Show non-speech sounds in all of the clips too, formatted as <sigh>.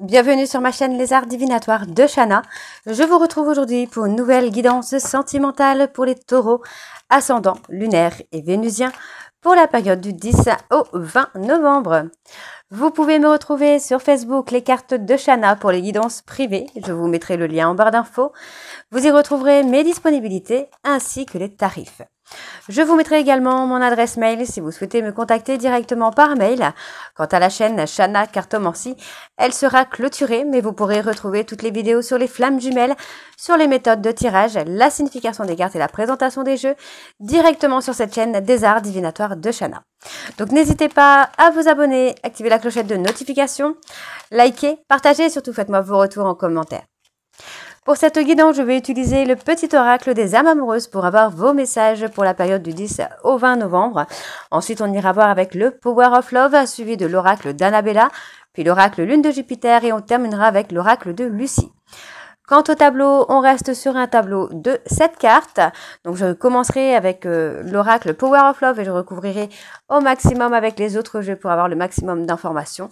bienvenue sur ma chaîne Les Arts Divinatoires de chana. Je vous retrouve aujourd'hui pour une nouvelle guidance sentimentale pour les taureaux ascendants, lunaires et vénusiens pour la période du 10 au 20 novembre. Vous pouvez me retrouver sur Facebook les cartes de chana pour les guidances privées. Je vous mettrai le lien en barre d'infos. Vous y retrouverez mes disponibilités ainsi que les tarifs. Je vous mettrai également mon adresse mail si vous souhaitez me contacter directement par mail. Quant à la chaîne Shana Cartomancy, elle sera clôturée, mais vous pourrez retrouver toutes les vidéos sur les flammes jumelles, sur les méthodes de tirage, la signification des cartes et la présentation des jeux directement sur cette chaîne des arts divinatoires de Shana. Donc n'hésitez pas à vous abonner, activer la clochette de notification, liker, partager et surtout faites-moi vos retours en commentaire. Pour cette guidance, je vais utiliser le petit oracle des âmes amoureuses pour avoir vos messages pour la période du 10 au 20 novembre. Ensuite, on ira voir avec le Power of Love, suivi de l'oracle d'Annabella, puis l'oracle Lune de Jupiter et on terminera avec l'oracle de Lucie. Quant au tableau, on reste sur un tableau de 7 cartes. Donc je commencerai avec euh, l'oracle Power of Love et je recouvrirai au maximum avec les autres jeux pour avoir le maximum d'informations.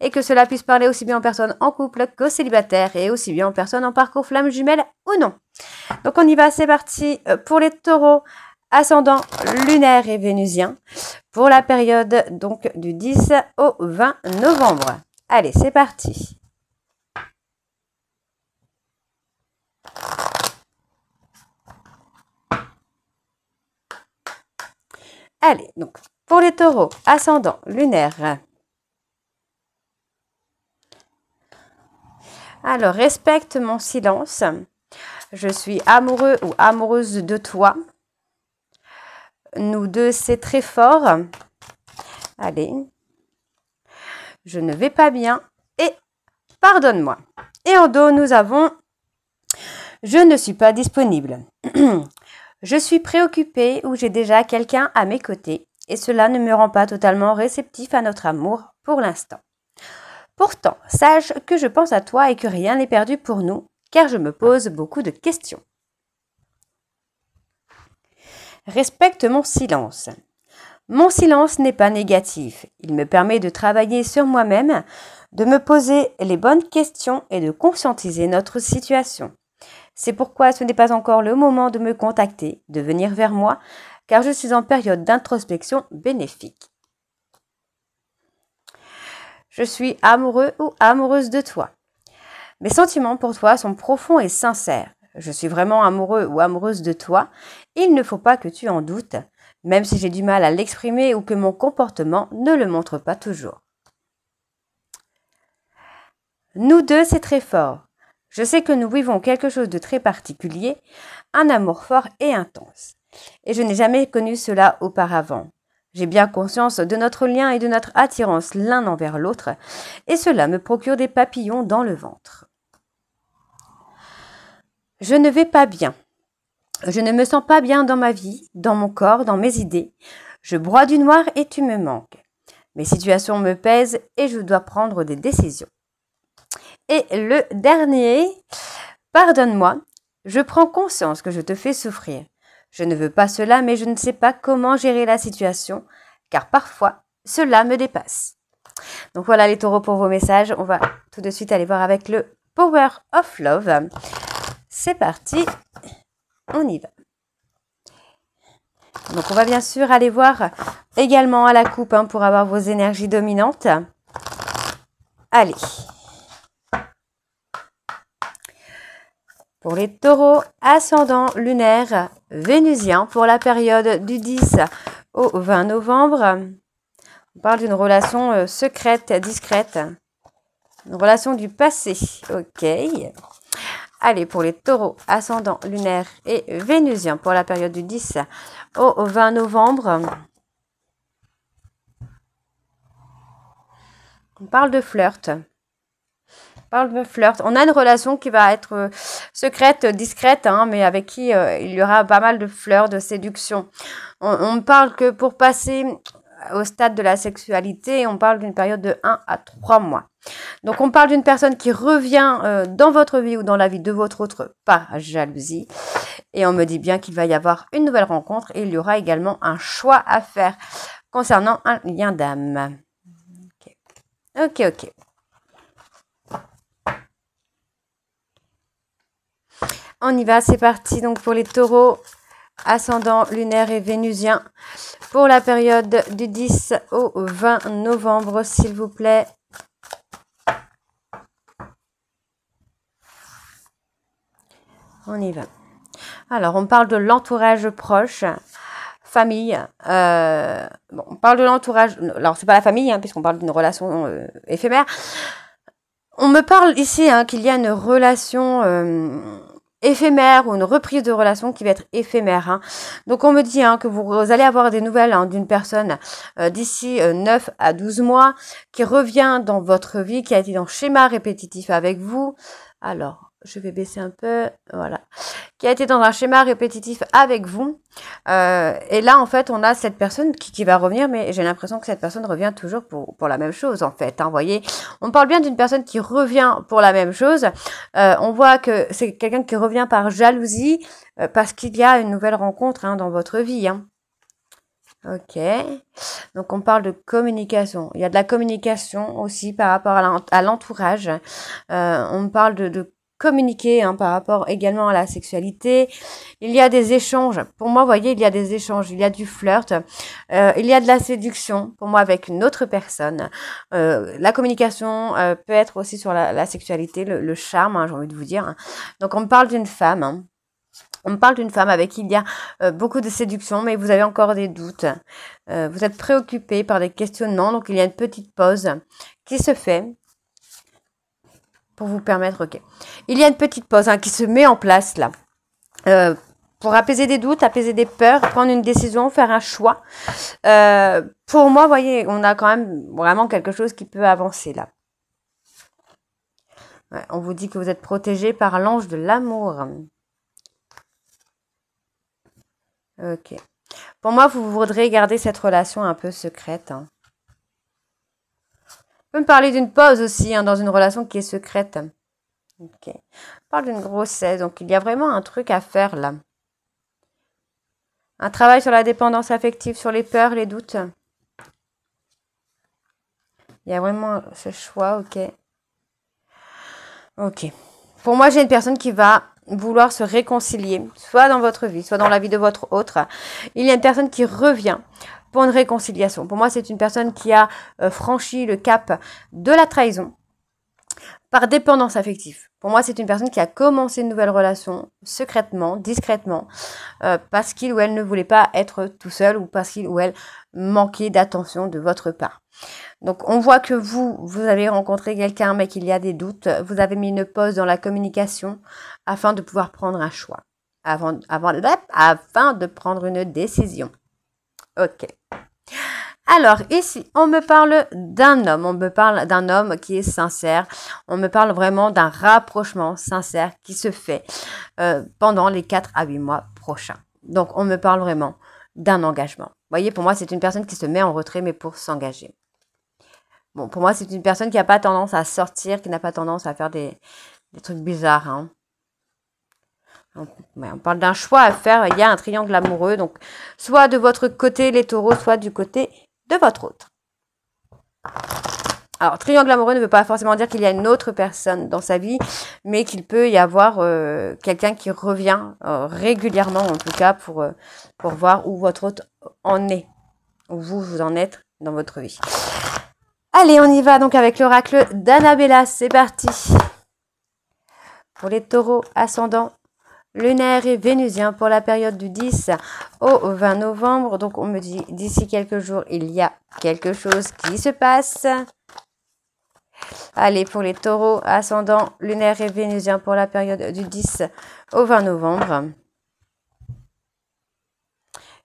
Et que cela puisse parler aussi bien en personne en couple qu'au célibataire et aussi bien en personne en parcours flamme jumelle ou non. Donc on y va, c'est parti euh, pour les taureaux ascendant lunaire et vénusien pour la période donc du 10 au 20 novembre. Allez, c'est parti. Allez, donc pour les taureaux, ascendant, lunaire. Alors, respecte mon silence. Je suis amoureux ou amoureuse de toi. Nous deux, c'est très fort. Allez. Je ne vais pas bien et pardonne-moi. Et en dos, nous avons Je ne suis pas disponible. <clears throat> Je suis préoccupée ou j'ai déjà quelqu'un à mes côtés et cela ne me rend pas totalement réceptif à notre amour pour l'instant. Pourtant, sache que je pense à toi et que rien n'est perdu pour nous, car je me pose beaucoup de questions. Respecte mon silence. Mon silence n'est pas négatif. Il me permet de travailler sur moi-même, de me poser les bonnes questions et de conscientiser notre situation. C'est pourquoi ce n'est pas encore le moment de me contacter, de venir vers moi, car je suis en période d'introspection bénéfique. Je suis amoureux ou amoureuse de toi. Mes sentiments pour toi sont profonds et sincères. Je suis vraiment amoureux ou amoureuse de toi. Il ne faut pas que tu en doutes, même si j'ai du mal à l'exprimer ou que mon comportement ne le montre pas toujours. Nous deux, c'est très fort. Je sais que nous vivons quelque chose de très particulier, un amour fort et intense. Et je n'ai jamais connu cela auparavant. J'ai bien conscience de notre lien et de notre attirance l'un envers l'autre, et cela me procure des papillons dans le ventre. Je ne vais pas bien. Je ne me sens pas bien dans ma vie, dans mon corps, dans mes idées. Je broie du noir et tu me manques. Mes situations me pèsent et je dois prendre des décisions. Et le dernier, pardonne-moi, je prends conscience que je te fais souffrir. Je ne veux pas cela, mais je ne sais pas comment gérer la situation, car parfois cela me dépasse. Donc voilà les taureaux pour vos messages. On va tout de suite aller voir avec le Power of Love. C'est parti, on y va. Donc on va bien sûr aller voir également à la coupe hein, pour avoir vos énergies dominantes. Allez, Pour les taureaux, ascendant lunaire vénusien pour la période du 10 au 20 novembre. On parle d'une relation euh, secrète, discrète. Une relation du passé. Ok. Allez, pour les taureaux, ascendant lunaire et vénusien pour la période du 10 au 20 novembre. On parle de flirt parle, On a une relation qui va être euh, secrète, discrète, hein, mais avec qui euh, il y aura pas mal de fleurs, de séduction. On, ne parle que pour passer au stade de la sexualité, on parle d'une période de 1 à 3 mois. Donc on parle d'une personne qui revient euh, dans votre vie ou dans la vie de votre autre par jalousie. Et on me dit bien qu'il va y avoir une nouvelle rencontre et il y aura également un choix à faire concernant un lien d'âme. Ok, ok. okay. On y va, c'est parti donc pour les taureaux ascendants, lunaire et vénusien pour la période du 10 au 20 novembre, s'il vous plaît. On y va. Alors, on parle de l'entourage proche, famille. Euh, on parle de l'entourage. Alors, c'est pas la famille, hein, puisqu'on parle d'une relation euh, éphémère. On me parle ici hein, qu'il y a une relation. Euh, éphémère ou une reprise de relation qui va être éphémère. Hein. Donc on me dit hein, que vous, allez avoir des nouvelles hein, d'une personne euh, d'ici 9 euh, à 12 mois qui revient dans votre vie, qui a été dans schéma répétitif avec vous. Alors, je vais baisser un peu, voilà, qui a été dans un schéma répétitif avec vous. Euh, et là, en fait, on a cette personne qui, va revenir, mais j'ai l'impression que cette personne revient toujours pour, pour la même chose, en fait. Hein, voyez, on parle bien d'une personne qui revient pour la même chose. Euh, on voit que c'est quelqu'un qui revient par jalousie euh, parce qu'il y a une nouvelle rencontre hein, dans votre vie. Hein. Ok. Donc on parle de communication. Il y a de la communication aussi par rapport à l'entourage. on parle de, communiquer hein, par rapport également à la sexualité. Il y a des échanges. Pour moi, vous voyez, il y a des échanges, il y a du flirt, euh, il y a de la séduction pour moi avec une autre personne. Euh, la communication euh, peut être aussi sur la, sexualité, le, charme, hein, j'ai envie de vous dire. Donc on parle d'une femme. On parle d'une femme avec qui il y a beaucoup de séduction, mais vous avez encore des doutes. vous êtes préoccupé par des questionnements, donc il y a une petite pause qui se fait pour vous permettre, ok. Il y a une petite pause hein, qui se met en place là. Euh, pour apaiser des doutes, apaiser des peurs, prendre une décision, faire un choix. Euh, pour moi, voyez, on a quand même vraiment quelque chose qui peut avancer là. on vous dit que vous êtes protégé par l'ange de l'amour. Ok. Pour moi, vous voudrez garder cette relation un peu secrète. Hein peux me parler d'une pause aussi hein, dans une relation qui est secrète. parle d'une grossesse, donc il y a vraiment un truc à faire là. Un travail sur la dépendance affective, sur les peurs, les doutes. Il y a vraiment ce choix, ok. Ok. Pour moi, j'ai une personne qui va vouloir se réconcilier, soit dans votre vie, soit dans la vie de votre autre. Il y a une personne qui revient Point de réconciliation. Pour moi, c'est une personne qui a euh, franchi le cap de la trahison par dépendance affective. Pour moi, c'est une personne qui a commencé une nouvelle relation secrètement, discrètement, euh, parce qu'il ou elle ne voulait pas être tout seul ou parce qu'il ou elle manquait d'attention de votre part. Donc, on voit que vous, vous avez rencontré quelqu'un, mais qu'il y a des doutes. Vous avez mis une pause dans la communication afin de pouvoir prendre un choix, avant, avant, afin de prendre une décision. OK. Alors, ici, on me parle d'un homme, on me parle d'un homme qui est sincère, on me parle vraiment d'un rapprochement sincère qui se fait euh, pendant les 4 à 8 mois prochains. Donc, on me parle vraiment d'un engagement. Vous voyez, pour moi, c'est une personne qui se met en retrait, mais pour s'engager. Bon, pour moi, c'est une personne qui n'a pas tendance à sortir, qui n'a pas tendance à faire des, des trucs bizarres. Hein on parle d'un choix à faire, il y a un triangle amoureux, donc soit de votre côté les taureaux, soit du côté de votre autre. Alors, triangle amoureux ne veut pas forcément dire qu'il y a une autre personne dans sa vie, mais qu'il peut y avoir euh, quelqu'un qui revient euh, régulièrement, en tout cas, pour, euh, pour voir où votre autre en est, où vous, vous en êtes dans votre vie. Allez, on y va donc avec l'oracle d'Annabella, c'est parti. Pour les taureaux ascendants, lunaire et vénusien pour la période du 10 au 20 novembre. Donc on me dit d'ici quelques jours, il y a quelque chose qui se passe. Allez, pour les taureaux, ascendants, lunaire et vénusien pour la période du 10 au 20 novembre.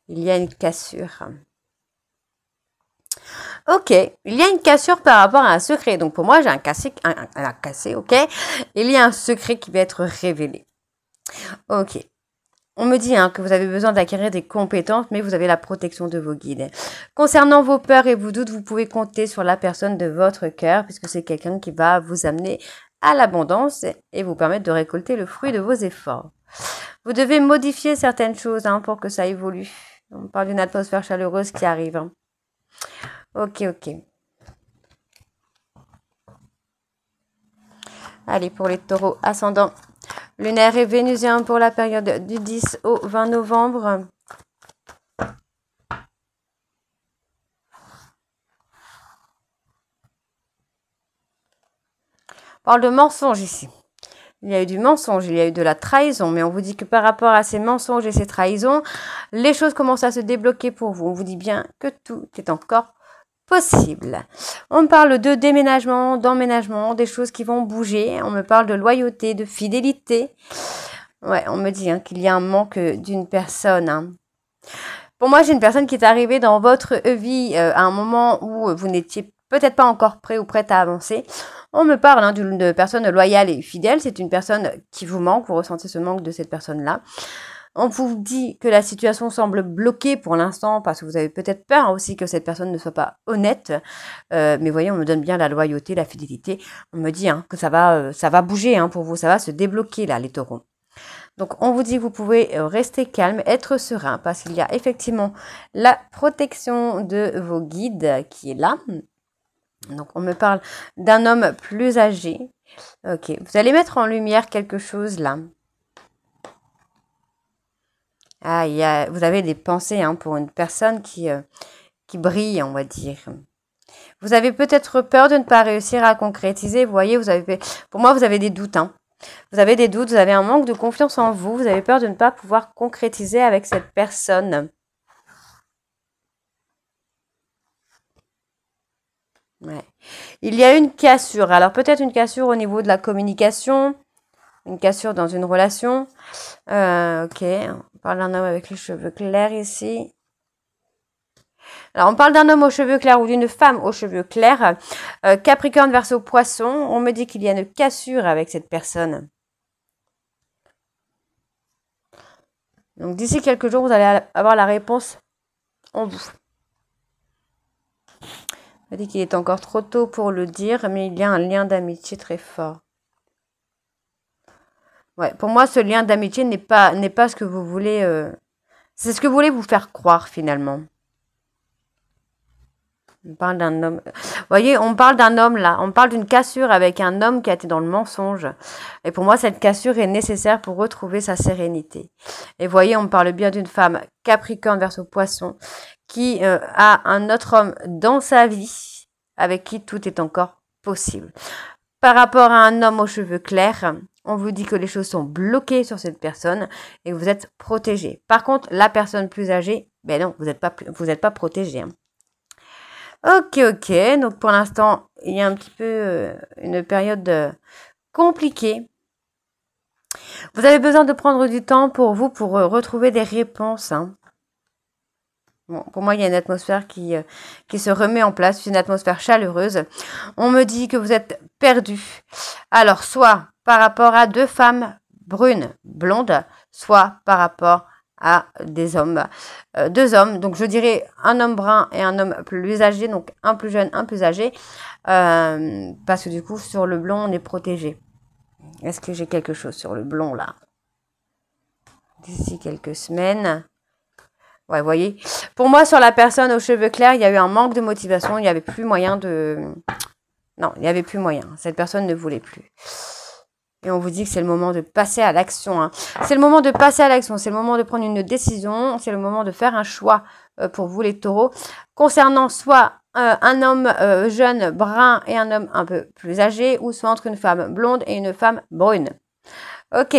Il y a une cassure. Ok, il y a une cassure par rapport à un secret. Donc pour moi, j'ai un cassé, cassé, ok Il y a un secret qui va être révélé. Ok. On me dit hein, que vous avez besoin d'acquérir des compétences, mais vous avez la protection de vos guides. Concernant vos peurs et vos doutes, vous pouvez compter sur la personne de votre cœur, puisque c'est quelqu'un qui va vous amener à l'abondance et vous permettre de récolter le fruit de vos efforts. Vous devez modifier certaines choses hein, pour que ça évolue. On parle d'une atmosphère chaleureuse qui arrive. Hein. Ok, ok. Allez, pour les taureaux ascendants lunaire et vénusien pour la période du 10 au 20 novembre. On parle de mensonge ici. Il y a eu du mensonge, il y a eu de la trahison, mais on vous dit que par rapport à ces mensonges et ces trahisons, les choses commencent à se débloquer pour vous. On vous dit bien que tout est encore possible. On me parle de déménagement, d'emménagement, des choses qui vont bouger. On me parle de loyauté, de fidélité. Ouais, on me dit hein, qu'il y a un manque euh, d'une personne. Hein. Pour moi, j'ai une personne qui est arrivée dans votre vie euh, à un moment où euh, vous n'étiez peut-être pas encore prêt ou prête à avancer. On me parle hein, d'une personne loyale et fidèle. C'est une personne qui vous manque. Vous ressentez ce manque de cette personne-là. On vous dit que la situation semble bloquée pour l'instant parce que vous avez peut-être peur aussi que cette personne ne soit pas honnête. Euh, mais voyez, on me donne bien la loyauté, la fidélité. On me dit hein, que ça va, euh, ça va bouger hein, pour vous, ça va se débloquer là, les taureaux. Donc on vous dit que vous pouvez euh, rester calme, être serein, parce qu'il y a effectivement la protection de vos guides qui est là. Donc on me parle d'un homme plus âgé. Ok, vous allez mettre en lumière quelque chose là. Ah, vous avez des pensées hein, pour une personne qui, euh, qui brille, on va dire. Vous avez peut-être peur de ne pas réussir à concrétiser. Vous voyez, vous avez, pour moi, vous avez des doutes. Hein. Vous avez des doutes, vous avez un manque de confiance en vous. Vous avez peur de ne pas pouvoir concrétiser avec cette personne. Il y a une cassure. Alors peut-être une cassure au niveau de la communication, une cassure dans une relation. Euh, ok, on parle d'un homme avec les cheveux clairs ici. Alors, on parle d'un homme aux cheveux clairs ou d'une femme aux cheveux clairs. Euh, Capricorne verso poisson, on me dit qu'il y a une cassure avec cette personne. Donc d'ici quelques jours, vous allez avoir la réponse en vous. On me dit qu'il est encore trop tôt pour le dire, mais il y a un lien d'amitié très fort pour moi, ce lien d'amitié n'est pas, n'est pas ce que vous voulez. Euh, c'est ce que vous voulez vous faire croire finalement. On parle d'un homme. Vous voyez, on parle d'un homme là. On parle d'une cassure avec un homme qui a été dans le mensonge. Et pour moi, cette cassure est nécessaire pour retrouver sa sérénité. Et vous voyez, on parle bien d'une femme Capricorne versus Poisson qui euh, a un autre homme dans sa vie avec qui tout est encore possible. Par rapport à un homme aux cheveux clairs, on vous dit que les choses sont bloquées sur cette personne et vous êtes protégé. Par contre, la personne plus âgée, ben non, vous n'êtes pas, pas protégé. Hein. Ok, ok. Donc pour l'instant, il y a un petit peu euh, une période euh, compliquée. Vous avez besoin de prendre du temps pour vous, pour euh, retrouver des réponses. Hein. pour moi, il y a une atmosphère qui, qui se remet en place, une atmosphère chaleureuse. On me dit que vous êtes perdu. Alors, soit par rapport à deux femmes brunes, blondes, soit par rapport à des hommes, euh, deux hommes. Donc je dirais un homme brun et un homme plus âgé, donc un plus jeune, un plus âgé, euh, parce que du coup sur le blond on est protégé. Est-ce que j'ai quelque chose sur le blond là D'ici quelques semaines. Ouais, vous voyez. Pour moi, sur la personne aux cheveux clairs, il y a eu un manque de motivation. Il n'y avait plus moyen de. Non, il n'y avait plus moyen. Cette personne ne voulait plus. Et on vous dit que c'est le moment de passer à l'action. Hein. C'est le moment de passer à l'action, c'est le moment de prendre une décision, c'est le moment de faire un choix euh, pour vous les taureaux. Concernant soit euh, un homme euh, jeune brun et un homme un peu plus âgé, ou soit entre une femme blonde et une femme brune. Ok.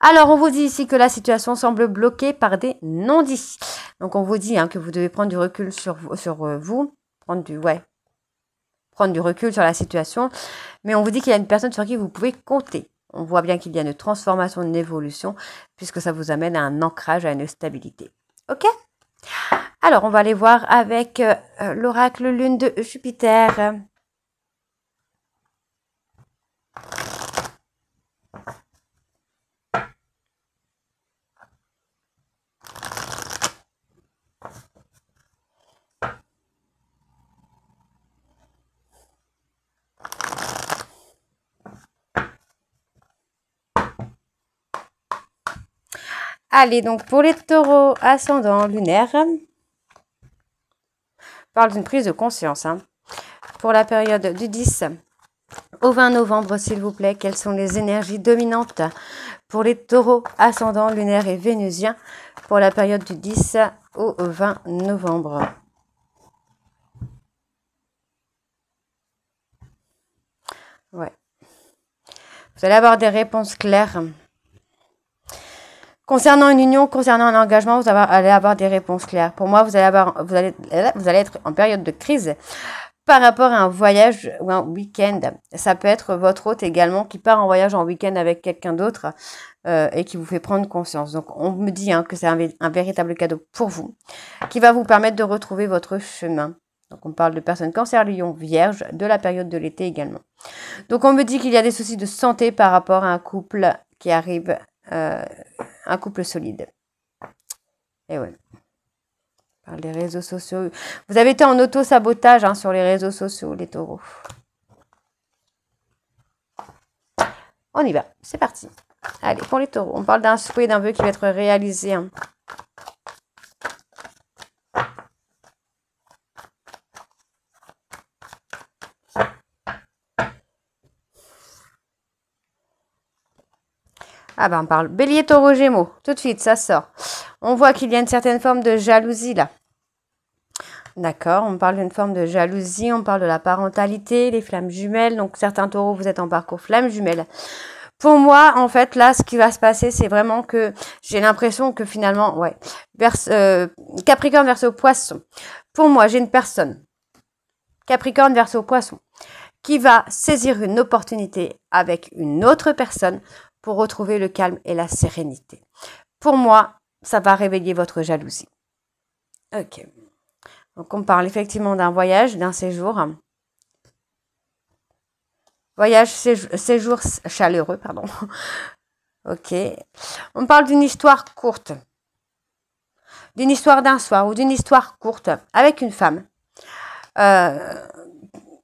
Alors, on vous dit ici que la situation semble bloquée par des non-dits. Donc, on vous dit hein, que vous devez prendre du recul sur, sur vous. Prendre du, ouais, du recul sur la situation, mais on vous dit qu'il y a une personne sur qui vous pouvez compter. On voit bien qu'il y a une transformation, une évolution, puisque ça vous amène à un ancrage, à une stabilité. OK Alors, on va aller voir avec euh, euh, l'oracle lune de Jupiter. Allez, donc pour les taureaux ascendants lunaires, parle d'une prise de conscience. Hein. Pour la période du 10 au 20 novembre, s'il vous plaît, quelles sont les énergies dominantes pour les taureaux ascendants lunaires et vénusiens pour la période du 10 au 20 novembre Ouais. Vous allez avoir des réponses claires. Concernant une union, concernant un engagement, vous allez avoir des réponses claires. Pour moi, vous allez, avoir, vous allez, vous allez être en période de crise par rapport à un voyage ou un week-end. Ça peut être votre hôte également qui part en voyage en week-end avec quelqu'un d'autre euh, et qui vous fait prendre conscience. Donc on me dit hein, que c'est un, véritable cadeau pour vous qui va vous permettre de retrouver votre chemin. Donc on parle de personnes cancer, lion, vierge, de la période de l'été également. Donc on me dit qu'il y a des soucis de santé par rapport à un couple qui arrive. Euh, un couple solide. Et ouais. Par les réseaux sociaux. Vous avez été en auto-sabotage hein, sur les réseaux sociaux, les taureaux. On y va, c'est parti. Allez, pour les taureaux, on parle d'un souhait, d'un vœu qui va être réalisé. Hein. Ah ben, on parle bélier, taureau, gémeaux. Tout de suite, ça sort. On voit qu'il y a une certaine forme de jalousie là. D'accord, on parle d'une forme de jalousie, on parle de la parentalité, les flammes jumelles. Donc certains taureaux, vous êtes en parcours flammes jumelles. Pour moi, en fait, là, ce qui va se passer, c'est vraiment que j'ai l'impression que finalement, ouais, vers, euh, capricorne Capricorne verso Poisson. Pour moi, j'ai une personne, Capricorne verso Poisson, qui va saisir une opportunité avec une autre personne pour retrouver le calme et la sérénité. Pour moi, ça va réveiller votre jalousie. Ok. Donc on parle effectivement d'un voyage, d'un séjour. Voyage, séjour, chaleureux, pardon. <laughs> ok. On parle d'une histoire courte. D'une histoire d'un soir ou d'une histoire courte avec une femme. Euh,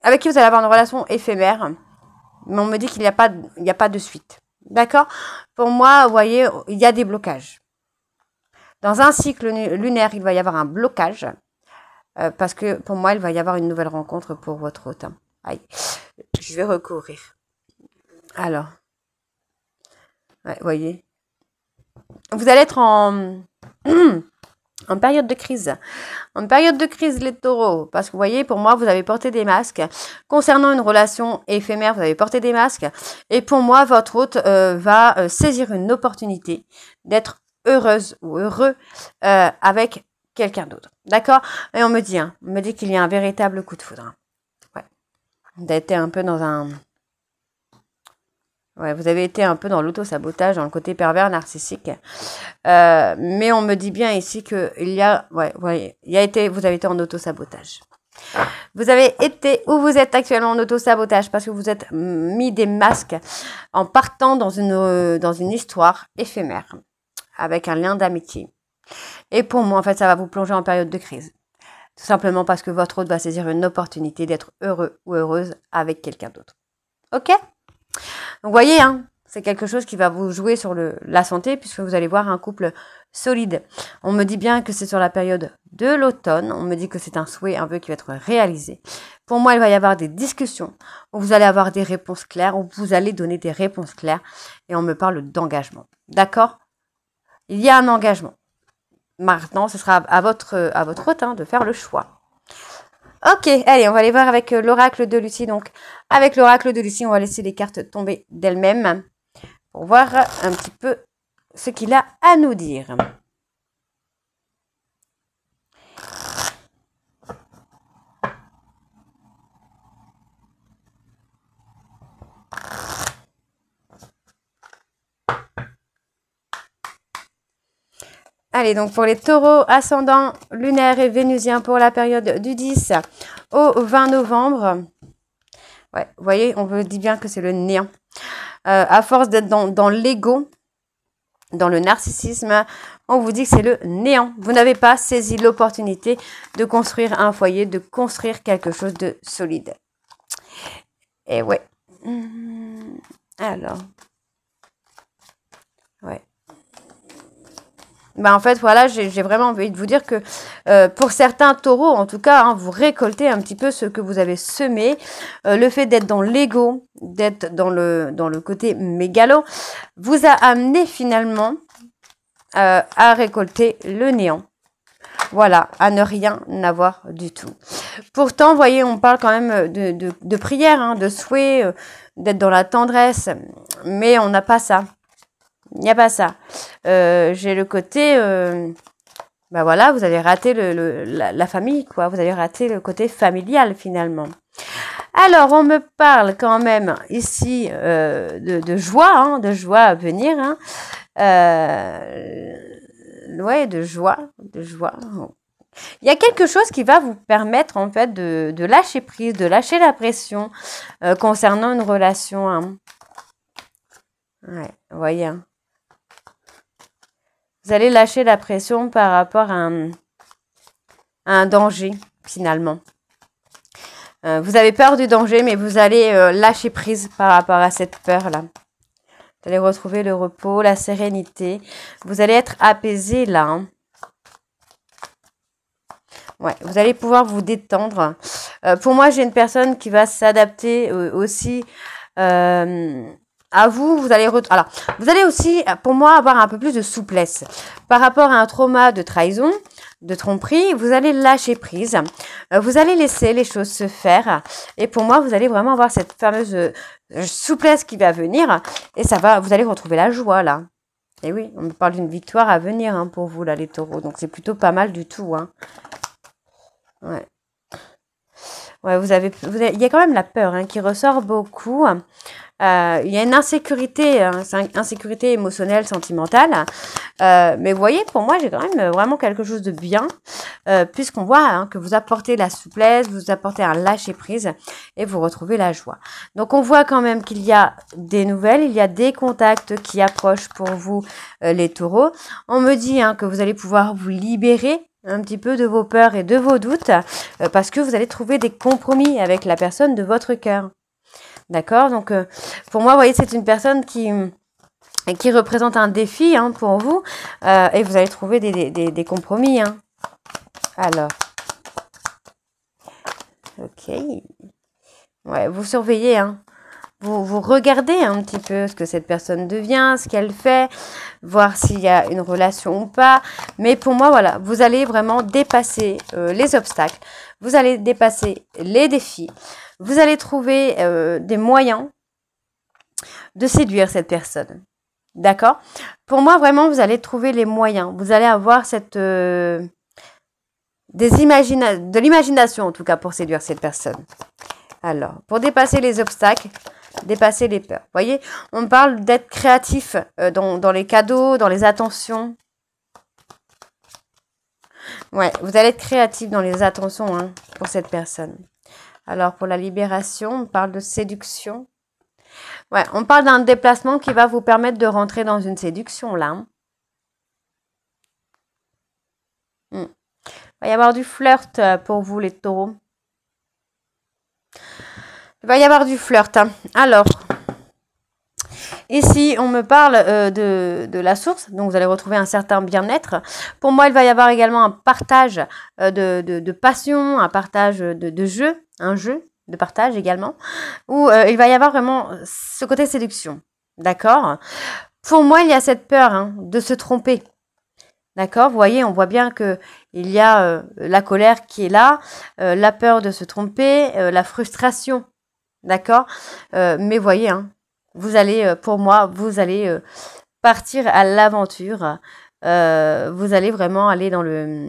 avec qui vous allez avoir une relation éphémère. Mais on me dit qu'il n'y a, a pas de suite. D'accord Pour moi, vous voyez, il y a des blocages. Dans un cycle lunaire, il va y avoir un blocage. Euh, parce que pour moi, il va y avoir une nouvelle rencontre pour votre hôte. Aïe. Je vais recourir. Alors. Vous voyez. Vous allez être en... <clears throat> En période de crise. En période de crise, les taureaux, parce que vous voyez, pour moi, vous avez porté des masques. Concernant une relation éphémère, vous avez porté des masques. Et pour moi, votre hôte euh, va euh, saisir une opportunité d'être heureuse ou heureux euh, avec quelqu'un d'autre. D'accord Et on me dit, hein, on me dit qu'il y a un véritable coup de foudre. Hein. Ouais. D'être un peu dans un Ouais, vous avez été un peu dans l'auto-sabotage, dans le côté pervers narcissique. Euh, mais on me dit bien ici que il y a, ouais, ouais, il y a été, vous avez été en auto-sabotage. Vous avez été ou vous êtes actuellement en auto-sabotage parce que vous êtes mis des masques en partant dans une, euh, dans une histoire éphémère avec un lien d'amitié. Et pour moi, en fait, ça va vous plonger en période de crise. Tout simplement parce que votre hôte va saisir une opportunité d'être heureux ou heureuse avec quelqu'un d'autre. OK donc voyez, hein, c'est quelque chose qui va vous jouer sur le, la santé puisque vous allez voir un couple solide. On me dit bien que c'est sur la période de l'automne. On me dit que c'est un souhait un vœu qui va être réalisé. Pour moi, il va y avoir des discussions où vous allez avoir des réponses claires, où vous allez donner des réponses claires et on me parle d'engagement. D'accord Il y a un engagement. Maintenant, ce sera à votre, à votre hôte hein, de faire le choix. Ok, allez, on va aller voir avec euh, l'oracle de Lucie. Donc, avec l'oracle de Lucie, on va laisser les cartes tomber d'elles-mêmes pour voir un petit peu ce qu'il a à nous dire. Allez, donc pour les taureaux ascendants lunaires et vénusiens pour la période du 10 au 20 novembre. Ouais, vous voyez, on vous dit bien que c'est le néant. Euh, à force d'être dans, dans l'ego, dans le narcissisme, on vous dit que c'est le néant. Vous n'avez pas saisi l'opportunité de construire un foyer, de construire quelque chose de solide. Et ouais. Hmm. Alors, Bah, en fait, voilà, j'ai vraiment envie de vous dire que euh, pour certains taureaux, en tout cas, hein, vous récoltez un petit peu ce que vous avez semé. Euh, le fait d'être dans l'ego, d'être dans le, dans le côté mégalo, vous a amené finalement euh, à récolter le néant. Voilà, à ne rien avoir du tout. Pourtant, vous voyez, on parle quand même de, de, prière, hein, de souhait, d'être dans la tendresse, mais on n'a pas ça il n'y a pas ça. Euh, j'ai le côté, ben voilà, vous avez raté la, famille, quoi. Vous avez raté le côté familial finalement. Alors, on me parle quand même ici euh, de, joie, hein, de joie à venir. Hein. ouais, de joie, de joie. Il y a quelque chose qui va vous permettre en fait de, lâcher prise, de lâcher la pression concernant une relation. Hein. Ouais, voyez. Hein. Vous allez lâcher la pression par rapport à un, un danger, finalement. Euh, vous avez peur du danger, mais vous allez euh, lâcher prise par rapport à cette peur-là. Vous allez retrouver le repos, la sérénité. Vous allez être apaisé là. Hein. Ouais, vous allez pouvoir vous détendre. Euh, pour moi, j'ai une personne qui va s'adapter aussi à vous, vous allez Alors, vous allez aussi, pour moi, avoir un peu plus de souplesse. Par rapport à un trauma de trahison, de tromperie, vous allez lâcher prise, euh, vous allez laisser les choses se faire. Et pour moi, vous allez vraiment avoir cette fameuse euh, souplesse qui va venir. Et ça va, vous allez retrouver la joie là. Et oui, on me parle d'une victoire à venir hein, pour vous là, les taureaux. Donc c'est plutôt pas mal du tout. Hein. Ouais. vous avez, vous il y a quand même la peur hein, qui ressort beaucoup. Euh, il y a une insécurité, hein, insécurité émotionnelle, sentimentale. Euh, mais vous voyez, pour moi, j'ai quand même euh, vraiment quelque chose de bien, puisqu'on voit hein, que vous apportez la souplesse, vous apportez un lâcher prise et vous retrouvez la joie. Donc on voit quand même qu'il y a des nouvelles, il y a des contacts qui approchent pour vous les taureaux. On me dit hein, que vous allez pouvoir vous libérer un petit peu de vos peurs et de vos doutes, parce que vous allez trouver des compromis avec la personne de votre cœur. D'accord Donc, euh, pour moi, vous voyez, c'est une personne qui, qui représente un défi hein, pour vous. Euh, et vous allez trouver des, compromis. Hein. Alors. Ok. Ouais, vous surveillez. Hein. Vous, regardez un petit peu ce que cette personne devient, ce qu'elle fait, voir s'il y a une relation ou pas. Mais pour moi, voilà, vous allez vraiment dépasser euh, les obstacles, vous allez dépasser les défis, vous allez trouver euh, des moyens de séduire cette personne. D'accord Pour moi, vraiment, vous allez trouver les moyens. Vous allez avoir cette... Euh, des imagina de l'imagination, en tout cas, pour séduire cette personne. Alors, pour dépasser les obstacles, dépasser les peurs. Vous voyez, on parle d'être créatif euh, dans, dans les cadeaux, dans les attentions. Ouais, vous allez être créatif dans les attentions hein, pour cette personne. Alors pour la libération, on parle de séduction. Ouais, on parle d'un déplacement qui va vous permettre de rentrer dans une séduction là. Hein. Hmm. Il va y avoir du flirt euh, pour vous les taureaux. Il va y avoir du flirt. Hein. Alors, Ici, on me parle euh, de, la source, donc vous allez retrouver un certain bien-être. Pour moi, il va y avoir également un partage euh, de, de, passion, un partage de, jeu un jeu de partage également, où euh, il va y avoir vraiment ce côté séduction. D'accord Pour moi, il y a cette peur hein, de se tromper. D'accord Vous voyez, on voit bien que il y a euh, la colère qui est là, euh, la peur de se tromper, la frustration. D'accord Mais voyez, hein, vous allez, pour moi, vous allez partir à l'aventure. vous allez vraiment aller dans le...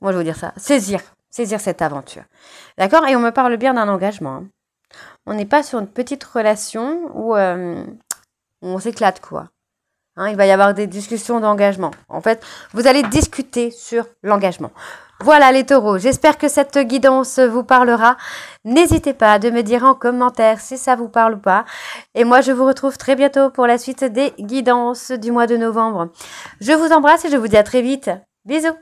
Moi, hum, je veux dire ça. Saisir saisir cette aventure. D'accord Et on me parle bien d'un engagement. Hein. On n'est pas sur une petite relation où euh, on s'éclate, quoi. Hein, il va y avoir des discussions d'engagement. En fait, vous allez discuter sur l'engagement. Voilà les taureaux, j'espère que cette guidance vous parlera. N'hésitez pas de me dire en commentaire si ça vous parle ou pas. Et moi, je vous retrouve très bientôt pour la suite des guidances du mois de novembre. Je vous embrasse et je vous dis à très vite. Bisous